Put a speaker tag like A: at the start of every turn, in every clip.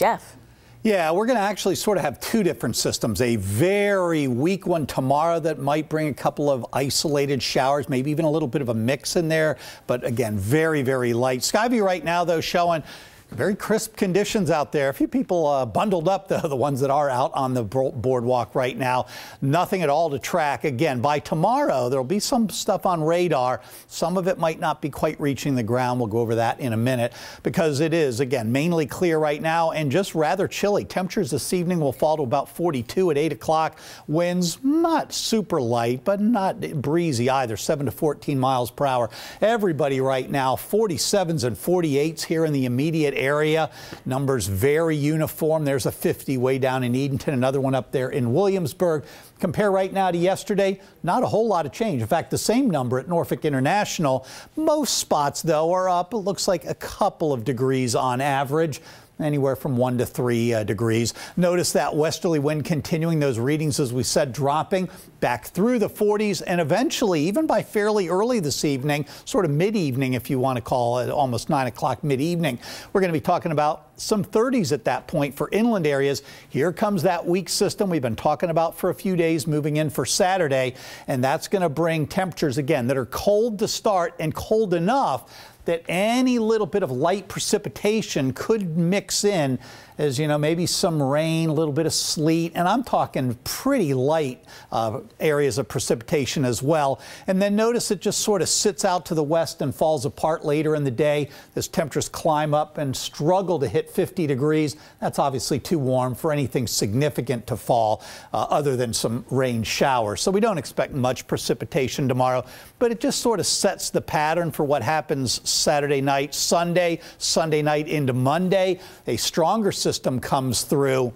A: Jeff. Yeah, we're going to actually sort of have two different systems. A very weak one tomorrow that might bring a couple of isolated showers, maybe even a little bit of a mix in there. But again, very, very light. Skyview right now, though, showing very crisp conditions out there. A few people uh, bundled up, the, the ones that are out on the boardwalk right now. Nothing at all to track. Again, by tomorrow, there'll be some stuff on radar. Some of it might not be quite reaching the ground. We'll go over that in a minute because it is, again, mainly clear right now and just rather chilly. Temperatures this evening will fall to about 42 at 8 o'clock. Winds not super light, but not breezy either, 7 to 14 miles per hour. Everybody right now, 47s and 48s here in the immediate area. Numbers very uniform. There's a 50 way down in Edenton, another one up there in Williamsburg. Compare right now to yesterday, not a whole lot of change. In fact, the same number at Norfolk International. Most spots, though, are up. It looks like a couple of degrees on average anywhere from one to three uh, degrees. Notice that westerly wind continuing those readings, as we said, dropping back through the 40s and eventually, even by fairly early this evening, sort of mid evening, if you want to call it, almost nine o'clock mid evening, we're going to be talking about some 30s at that point for inland areas. Here comes that weak system we've been talking about for a few days moving in for Saturday, and that's going to bring temperatures again that are cold to start and cold enough that any little bit of light precipitation could mix in as, you know, maybe some rain, a little bit of sleet, and I'm talking pretty light uh, areas of precipitation as well. And then notice it just sort of sits out to the west and falls apart later in the day as temperatures climb up and struggle to hit 50 degrees. That's obviously too warm for anything significant to fall uh, other than some rain showers. So we don't expect much precipitation tomorrow, but it just sort of sets the pattern for what happens Saturday night, Sunday, Sunday night into Monday. A stronger system comes through.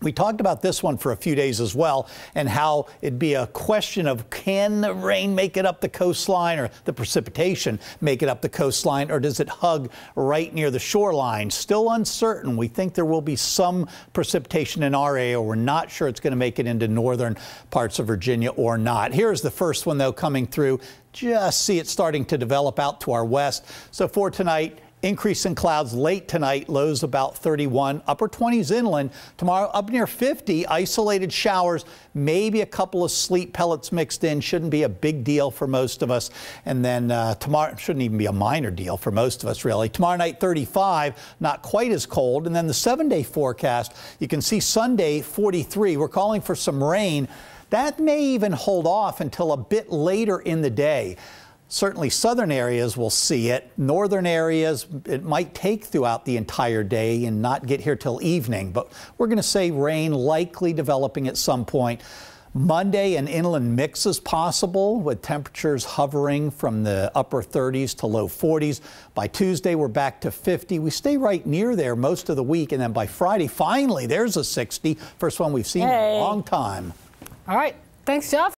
A: We talked about this one for a few days as well and how it'd be a question of can the rain make it up the coastline or the precipitation make it up the coastline or does it hug right near the shoreline? Still uncertain. We think there will be some precipitation in our area. We're not sure it's going to make it into northern parts of Virginia or not. Here's the first one though coming through. Just see it starting to develop out to our west. So for tonight, Increase in clouds late tonight, lows about 31, upper 20s inland. Tomorrow up near 50, isolated showers, maybe a couple of sleet pellets mixed in. Shouldn't be a big deal for most of us. And then uh, tomorrow shouldn't even be a minor deal for most of us, really. Tomorrow night, 35, not quite as cold. And then the seven day forecast, you can see Sunday, 43. We're calling for some rain. That may even hold off until a bit later in the day. Certainly, southern areas will see it. Northern areas, it might take throughout the entire day and not get here till evening, but we're going to say rain likely developing at some point. Monday, an inland mix is possible with temperatures hovering from the upper 30s to low 40s. By Tuesday, we're back to 50. We stay right near there most of the week. And then by Friday, finally, there's a 60. First one we've seen hey. in a long time. All right. Thanks, Jeff.